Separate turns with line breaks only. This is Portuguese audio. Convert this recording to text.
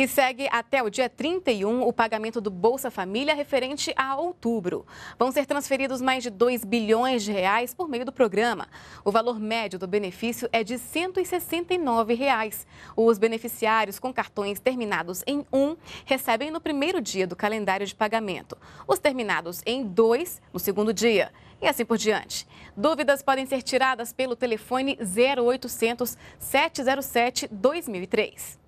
E segue até o dia 31 o pagamento do Bolsa Família referente a outubro. Vão ser transferidos mais de 2 bilhões de reais por meio do programa. O valor médio do benefício é de R$ 169. Reais. Os beneficiários com cartões terminados em 1 recebem no primeiro dia do calendário de pagamento. Os terminados em 2 no segundo dia e assim por diante. Dúvidas podem ser tiradas pelo telefone 0800 707 2003.